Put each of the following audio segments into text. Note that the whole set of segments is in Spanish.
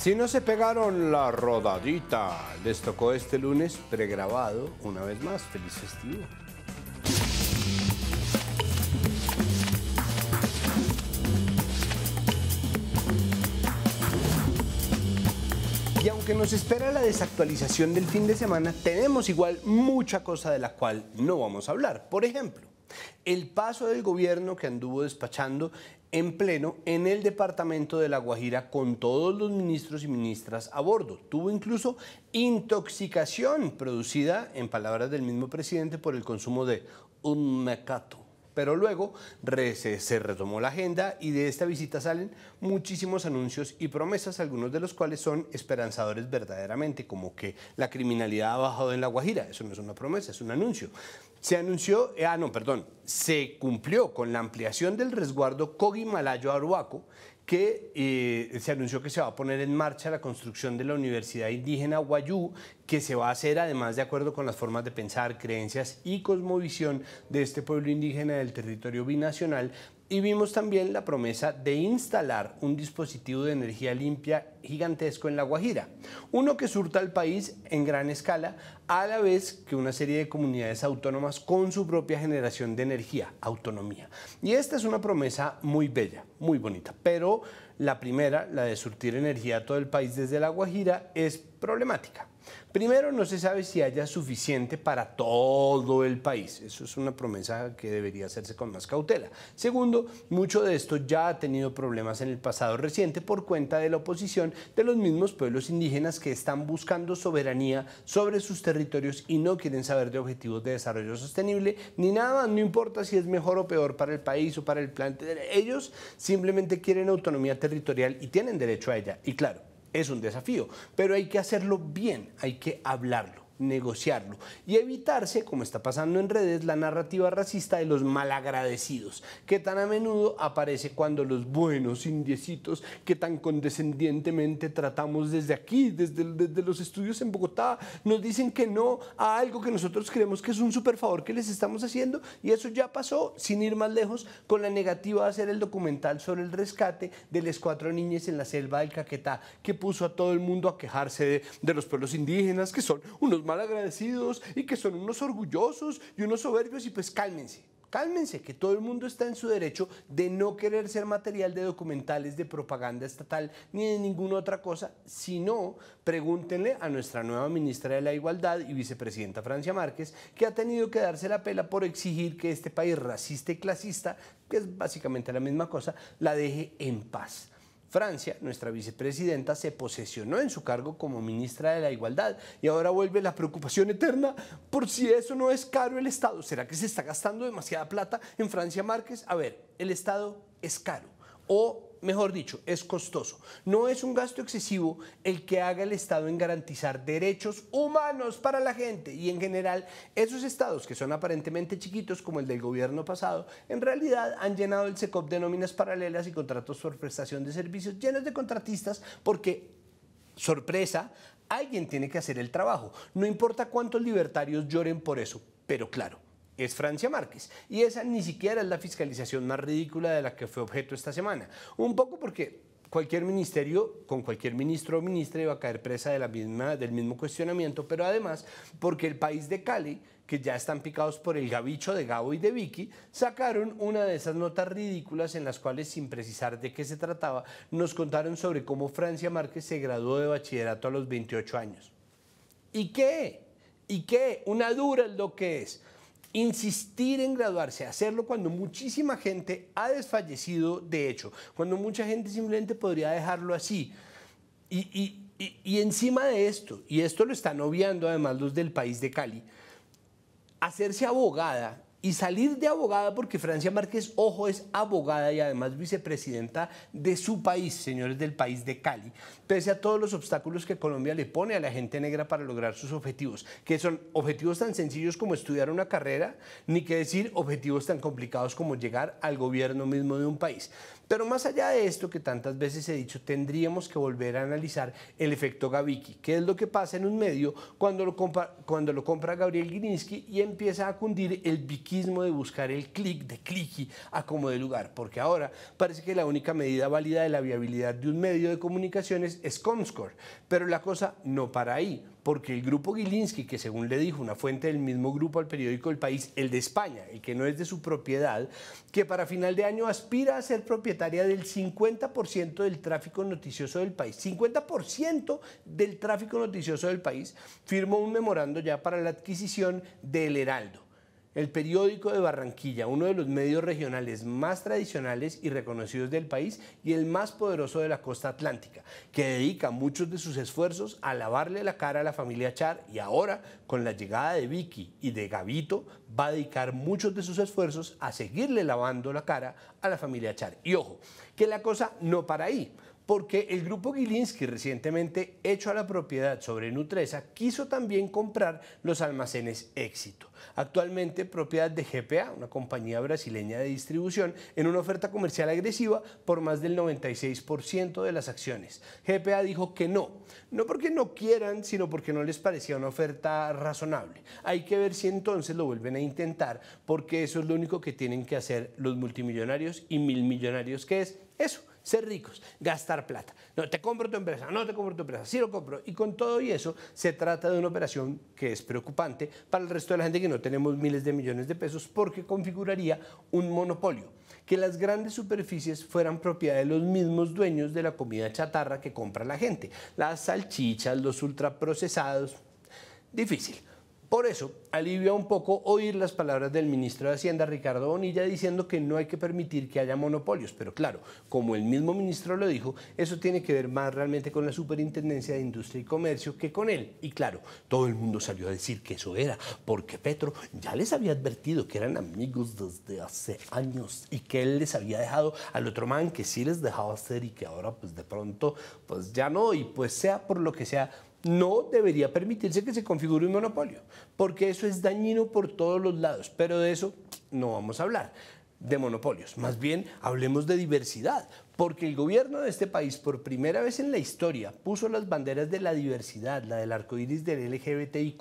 Si no se pegaron la rodadita, les tocó este lunes pregrabado una vez más. Feliz festivo. Y aunque nos espera la desactualización del fin de semana, tenemos igual mucha cosa de la cual no vamos a hablar. Por ejemplo, el paso del gobierno que anduvo despachando en pleno en el departamento de La Guajira con todos los ministros y ministras a bordo. Tuvo incluso intoxicación producida, en palabras del mismo presidente, por el consumo de un mecato. Pero luego se retomó la agenda y de esta visita salen muchísimos anuncios y promesas, algunos de los cuales son esperanzadores verdaderamente, como que la criminalidad ha bajado en La Guajira. Eso no es una promesa, es un anuncio. Se anunció, eh, ah, no, perdón, se cumplió con la ampliación del resguardo Cogimalayo Aruaco, que eh, se anunció que se va a poner en marcha la construcción de la Universidad Indígena Guayú, que se va a hacer además de acuerdo con las formas de pensar, creencias y cosmovisión de este pueblo indígena del territorio binacional, y vimos también la promesa de instalar un dispositivo de energía limpia gigantesco en La Guajira, uno que surta al país en gran escala, a la vez que una serie de comunidades autónomas con su propia generación de energía, autonomía. Y esta es una promesa muy bella, muy bonita, pero la primera, la de surtir energía a todo el país desde La Guajira, es problemática. Primero, no se sabe si haya suficiente para todo el país. Eso es una promesa que debería hacerse con más cautela. Segundo, mucho de esto ya ha tenido problemas en el pasado reciente por cuenta de la oposición de los mismos pueblos indígenas que están buscando soberanía sobre sus territorios y no quieren saber de objetivos de desarrollo sostenible ni nada, no importa si es mejor o peor para el país o para el planeta. Ellos simplemente quieren autonomía territorial y tienen derecho a ella. Y claro, es un desafío, pero hay que hacerlo bien, hay que hablarlo negociarlo y evitarse, como está pasando en redes, la narrativa racista de los malagradecidos, que tan a menudo aparece cuando los buenos indiecitos que tan condescendientemente tratamos desde aquí, desde, desde los estudios en Bogotá, nos dicen que no a algo que nosotros creemos que es un super favor que les estamos haciendo y eso ya pasó, sin ir más lejos, con la negativa de hacer el documental sobre el rescate de las cuatro niñas en la selva del Caquetá, que puso a todo el mundo a quejarse de, de los pueblos indígenas, que son unos malagradecidos y que son unos orgullosos y unos soberbios y pues cálmense. Cálmense, que todo el mundo está en su derecho de no querer ser material de documentales de propaganda estatal ni de ninguna otra cosa, sino pregúntenle a nuestra nueva ministra de la Igualdad y vicepresidenta Francia Márquez, que ha tenido que darse la pela por exigir que este país racista y clasista, que es básicamente la misma cosa, la deje en paz. Francia, nuestra vicepresidenta, se posesionó en su cargo como ministra de la Igualdad y ahora vuelve la preocupación eterna por si eso no es caro el Estado. ¿Será que se está gastando demasiada plata en Francia Márquez? A ver, el Estado es caro o mejor dicho, es costoso. No es un gasto excesivo el que haga el Estado en garantizar derechos humanos para la gente y en general esos estados que son aparentemente chiquitos como el del gobierno pasado, en realidad han llenado el SECOP de nóminas paralelas y contratos por prestación de servicios llenos de contratistas porque sorpresa, alguien tiene que hacer el trabajo. No importa cuántos libertarios lloren por eso, pero claro, es Francia Márquez. Y esa ni siquiera es la fiscalización más ridícula de la que fue objeto esta semana. Un poco porque cualquier ministerio con cualquier ministro o ministra iba a caer presa de la misma, del mismo cuestionamiento, pero además porque el país de Cali, que ya están picados por el gabicho de Gabo y de Vicky, sacaron una de esas notas ridículas en las cuales, sin precisar de qué se trataba, nos contaron sobre cómo Francia Márquez se graduó de bachillerato a los 28 años. ¿Y qué? ¿Y qué? Una dura es lo que es insistir en graduarse, hacerlo cuando muchísima gente ha desfallecido de hecho, cuando mucha gente simplemente podría dejarlo así. Y, encima de esto, y esto lo están obviando además los del país de Cali, hacerse abogada y salir de abogada, porque Francia Márquez, ojo, es abogada y además vicepresidenta de su país, señores del país de Cali, pese a todos los obstáculos que Colombia le pone a la gente negra para lograr sus objetivos, que son objetivos tan sencillos como estudiar una carrera, ni que decir objetivos tan complicados como llegar al gobierno mismo de un país. Pero más allá de esto que tantas veces he dicho, tendríamos que volver a analizar el efecto Gaviki. qué es lo que pasa en un medio cuando lo compra, cuando lo compra Gabriel Gilinski y empieza a cundir el viquismo de buscar el clic de clicky a como de lugar, porque ahora parece que la única medida válida de la viabilidad de un medio de comunicaciones es Comscore, pero la cosa no para ahí porque el grupo Gilinski, que según le dijo una fuente del mismo grupo al periódico El País, el de España, el que no es de su propiedad, que para final de año aspira a ser propietaria del 50% del tráfico noticioso del país, 50% del tráfico noticioso del país, firmó un memorando ya para la adquisición del Heraldo. El periódico de Barranquilla, uno de los medios regionales más tradicionales y reconocidos del país y el más poderoso de la costa atlántica, que dedica muchos de sus esfuerzos a lavarle la cara a la familia Char y ahora, con la llegada de Vicky y de Gavito, va a dedicar muchos de sus esfuerzos a seguirle lavando la cara a la familia Char. Y ojo, que la cosa no para ahí porque el grupo Gilinski, recientemente hecho a la propiedad sobre Nutresa, quiso también comprar los almacenes Éxito, actualmente propiedad de GPA, una compañía brasileña de distribución, en una oferta comercial agresiva por más del 96% de las acciones. GPA dijo que no, no porque no quieran, sino porque no les parecía una oferta razonable. Hay que ver si entonces lo vuelven a intentar, porque eso es lo único que tienen que hacer los multimillonarios y mil millonarios, que es eso ser ricos, gastar plata. No, te compro tu empresa, no te compro tu empresa, sí lo compro. Y con todo y eso, se trata de una operación que es preocupante para el resto de la gente que no tenemos miles de millones de pesos porque configuraría un monopolio. Que las grandes superficies fueran propiedad de los mismos dueños de la comida chatarra que compra la gente. Las salchichas, los ultraprocesados. Difícil. Por eso, alivia un poco oír las palabras del ministro de Hacienda, Ricardo Bonilla, diciendo que no hay que permitir que haya monopolios. Pero claro, como el mismo ministro lo dijo, eso tiene que ver más realmente con la Superintendencia de Industria y Comercio que con él. Y claro, todo el mundo salió a decir que eso era, porque Petro ya les había advertido que eran amigos desde hace años y que él les había dejado al otro man que sí les dejaba hacer y que ahora pues de pronto pues ya no y pues sea por lo que sea no debería permitirse que se configure un monopolio, porque eso es dañino por todos los lados, pero de eso no vamos a hablar de monopolios. Más bien, hablemos de diversidad, porque el gobierno de este país, por primera vez en la historia, puso las banderas de la diversidad, la del arco iris del LGBTIQ,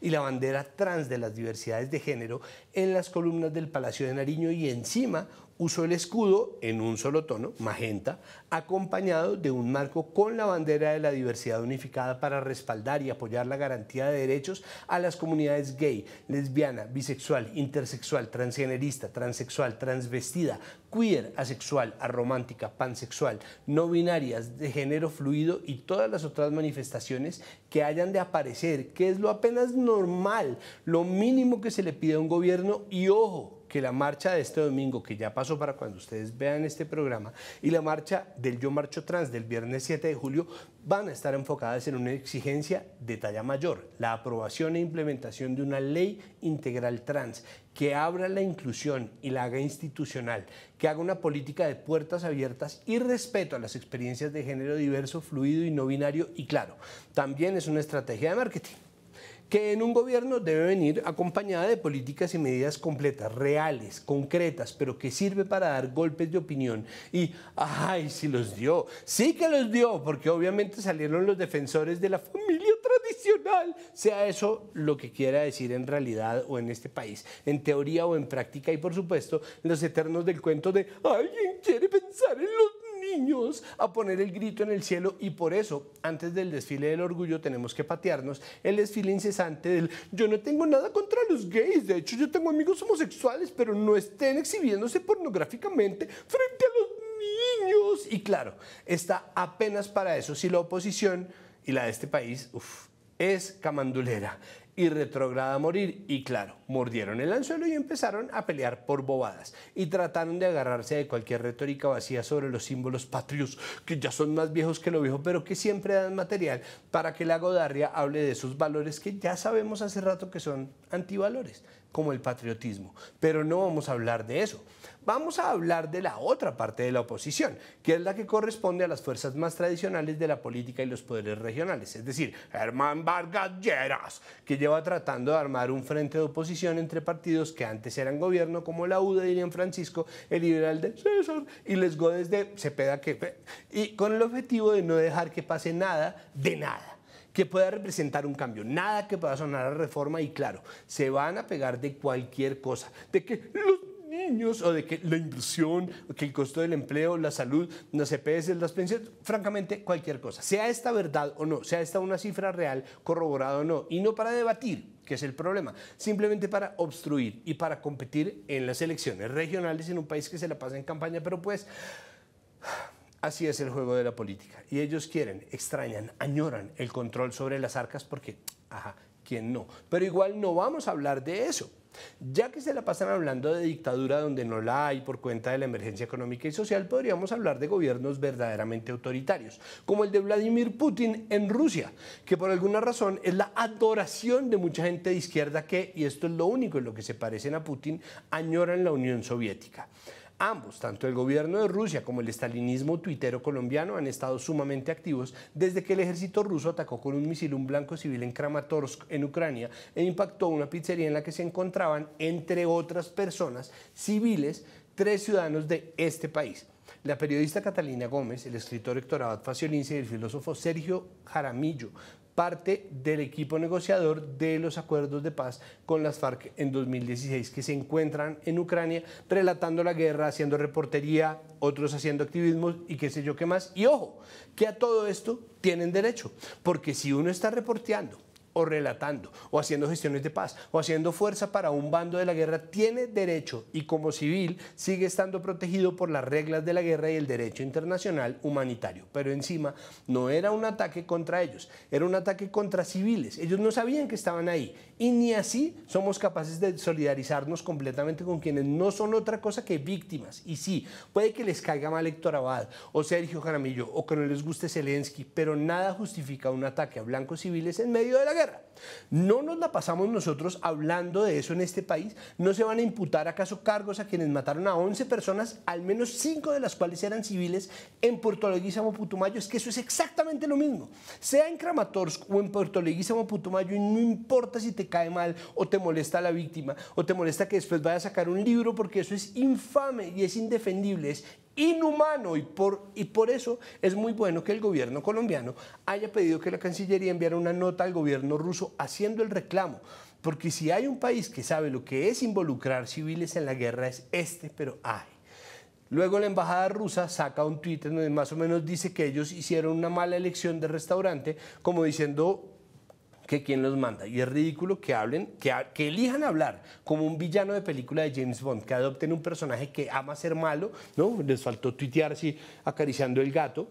y la bandera trans de las diversidades de género en las columnas del Palacio de Nariño y encima uso el escudo en un solo tono, magenta, acompañado de un marco con la bandera de la diversidad unificada para respaldar y apoyar la garantía de derechos a las comunidades gay, lesbiana, bisexual, intersexual, transgenerista, transexual, transvestida, queer, asexual, aromántica, pansexual, no binarias, de género fluido y todas las otras manifestaciones que hayan de aparecer, que es lo apenas normal, lo mínimo que se le pide a un gobierno y ojo, que la marcha de este domingo, que ya pasó para cuando ustedes vean este programa, y la marcha del Yo Marcho Trans del viernes 7 de julio van a estar enfocadas en una exigencia de talla mayor, la aprobación e implementación de una ley integral trans que abra la inclusión y la haga institucional, que haga una política de puertas abiertas y respeto a las experiencias de género diverso, fluido y no binario y claro, también es una estrategia de marketing que en un gobierno debe venir acompañada de políticas y medidas completas, reales, concretas, pero que sirve para dar golpes de opinión. Y, ay, si los dio, sí que los dio, porque obviamente salieron los defensores de la familia tradicional, sea eso lo que quiera decir en realidad o en este país, en teoría o en práctica, y por supuesto los eternos del cuento de, alguien quiere pensar en los niños a poner el grito en el cielo y por eso, antes del desfile del orgullo, tenemos que patearnos el desfile incesante del yo no tengo nada contra los gays, de hecho yo tengo amigos homosexuales, pero no estén exhibiéndose pornográficamente frente a los niños. Y claro, está apenas para eso si la oposición y la de este país, es camandulera y retrograda a morir. Y claro, mordieron el anzuelo y empezaron a pelear por bobadas. Y trataron de agarrarse de cualquier retórica vacía sobre los símbolos patrios, que ya son más viejos que lo viejo, pero que siempre dan material para que la godarria hable de sus valores que ya sabemos hace rato que son antivalores, como el patriotismo. Pero no vamos a hablar de eso. Vamos a hablar de la otra parte de la oposición, que es la que corresponde a las fuerzas más tradicionales de la política y los poderes regionales, es decir, Germán Vargas Lleras, que lleva tratando de armar un frente de oposición entre partidos que antes eran gobierno, como la UDA de Francisco, el liberal de César y Les go de Cepeda, que, y con el objetivo de no dejar que pase nada de nada que pueda representar un cambio, nada que pueda sonar a reforma y claro, se van a pegar de cualquier cosa, de que los niños o de que la inversión, que el costo del empleo, la salud, las EPS, las pensiones, francamente cualquier cosa, sea esta verdad o no, sea esta una cifra real, corroborada o no, y no para debatir, que es el problema, simplemente para obstruir y para competir en las elecciones regionales en un país que se la pasa en campaña, pero pues... Así es el juego de la política. Y ellos quieren, extrañan, añoran el control sobre las arcas porque, ajá, ¿quién no? Pero igual no vamos a hablar de eso, ya que se la pasan hablando de dictadura donde no la hay por cuenta de la emergencia económica y social, podríamos hablar de gobiernos verdaderamente autoritarios, como el de Vladimir Putin en Rusia, que por alguna razón es la adoración de mucha gente de izquierda que, y esto es lo único en lo que se parecen a Putin, añoran la Unión Soviética. Ambos, tanto el gobierno de Rusia como el estalinismo tuitero colombiano, han estado sumamente activos desde que el ejército ruso atacó con un misil un blanco civil en Kramatorsk, en Ucrania, e impactó una pizzería en la que se encontraban, entre otras personas civiles, tres ciudadanos de este país. La periodista Catalina Gómez, el escritor Héctor Abad Faciolince y el filósofo Sergio Jaramillo parte del equipo negociador de los acuerdos de paz con las FARC en 2016, que se encuentran en Ucrania relatando la guerra, haciendo reportería, otros haciendo activismo y qué sé yo qué más. Y ojo, que a todo esto tienen derecho, porque si uno está reporteando, o relatando, o haciendo gestiones de paz, o haciendo fuerza para un bando de la guerra, tiene derecho y como civil sigue estando protegido por las reglas de la guerra y el derecho internacional humanitario. Pero encima no era un ataque contra ellos, era un ataque contra civiles. Ellos no sabían que estaban ahí y ni así somos capaces de solidarizarnos completamente con quienes no son otra cosa que víctimas. Y sí, puede que les caiga mal Héctor Abad o Sergio Jaramillo o que no les guste Zelensky, pero nada justifica un ataque a blancos civiles en medio de la guerra. No nos la pasamos nosotros hablando de eso en este país. No se van a imputar acaso cargos a quienes mataron a 11 personas, al menos 5 de las cuales eran civiles, en Puerto Leguizamo Putumayo. Es que eso es exactamente lo mismo. Sea en Kramatorsk o en Puerto Leguizamo Putumayo, y no importa si te cae mal, o te molesta la víctima, o te molesta que después vaya a sacar un libro, porque eso es infame y es indefendible, es inhumano y por, y por eso es muy bueno que el gobierno colombiano haya pedido que la Cancillería enviara una nota al gobierno ruso haciendo el reclamo. Porque si hay un país que sabe lo que es involucrar civiles en la guerra es este, pero ay. Luego la embajada rusa saca un tuit donde más o menos dice que ellos hicieron una mala elección de restaurante, como diciendo que quien los manda. Y es ridículo que hablen, que, que elijan hablar como un villano de película de James Bond, que adopten un personaje que ama ser malo, ¿no? Les faltó tuitear así acariciando el gato,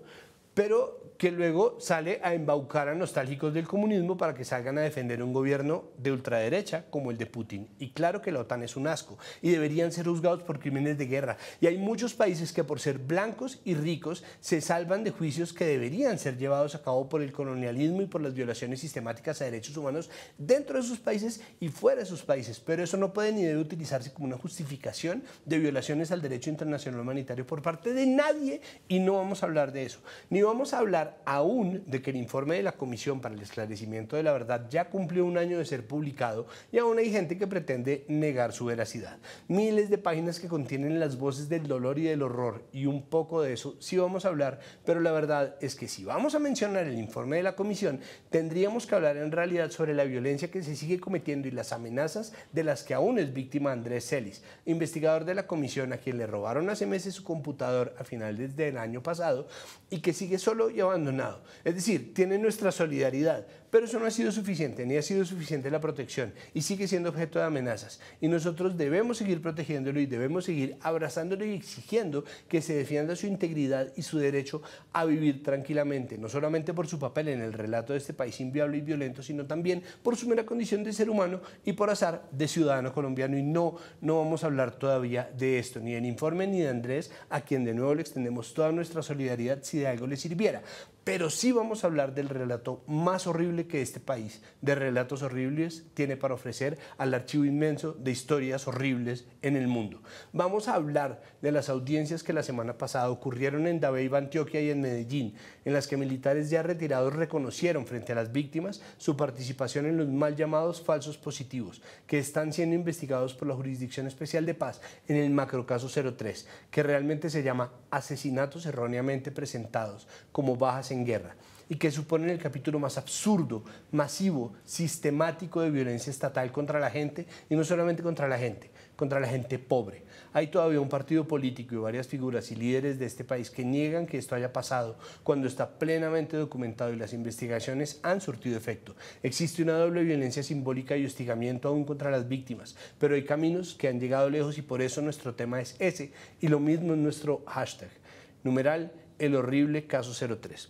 pero que luego sale a embaucar a nostálgicos del comunismo para que salgan a defender un gobierno de ultraderecha como el de Putin. Y claro que la OTAN es un asco y deberían ser juzgados por crímenes de guerra. Y hay muchos países que por ser blancos y ricos se salvan de juicios que deberían ser llevados a cabo por el colonialismo y por las violaciones sistemáticas a derechos humanos dentro de sus países y fuera de sus países. Pero eso no puede ni debe utilizarse como una justificación de violaciones al derecho internacional humanitario por parte de nadie y no vamos a hablar de eso. Ni vamos a hablar aún de que el informe de la Comisión para el Esclarecimiento de la Verdad ya cumplió un año de ser publicado y aún hay gente que pretende negar su veracidad. Miles de páginas que contienen las voces del dolor y del horror y un poco de eso sí vamos a hablar, pero la verdad es que si vamos a mencionar el informe de la Comisión, tendríamos que hablar en realidad sobre la violencia que se sigue cometiendo y las amenazas de las que aún es víctima Andrés Celis, investigador de la Comisión a quien le robaron hace meses su computador a finales del año pasado y que sigue es solo y abandonado. Es decir, tiene nuestra solidaridad, pero eso no ha sido suficiente, ni ha sido suficiente la protección y sigue siendo objeto de amenazas. Y nosotros debemos seguir protegiéndolo y debemos seguir abrazándolo y exigiendo que se defienda su integridad y su derecho a vivir tranquilamente, no solamente por su papel en el relato de este país inviable y violento, sino también por su mera condición de ser humano y por azar de ciudadano colombiano. Y no, no vamos a hablar todavía de esto, ni del informe ni de Andrés, a quien de nuevo le extendemos toda nuestra solidaridad si de algo le sirviera. Pero sí vamos a hablar del relato más horrible que este país, de relatos horribles, tiene para ofrecer al archivo inmenso de historias horribles en el mundo. Vamos a hablar de las audiencias que la semana pasada ocurrieron en Dabeiba, Antioquia y en Medellín, en las que militares ya retirados reconocieron frente a las víctimas su participación en los mal llamados falsos positivos, que están siendo investigados por la Jurisdicción Especial de Paz en el macrocaso 03, que realmente se llama asesinatos erróneamente presentados como bajas en guerra y que suponen el capítulo más absurdo, masivo, sistemático de violencia estatal contra la gente, y no solamente contra la gente, contra la gente pobre. Hay todavía un partido político y varias figuras y líderes de este país que niegan que esto haya pasado cuando está plenamente documentado y las investigaciones han surtido efecto. Existe una doble violencia simbólica y hostigamiento aún contra las víctimas, pero hay caminos que han llegado lejos y por eso nuestro tema es ese, y lo mismo es nuestro hashtag, numeral el horrible caso 03.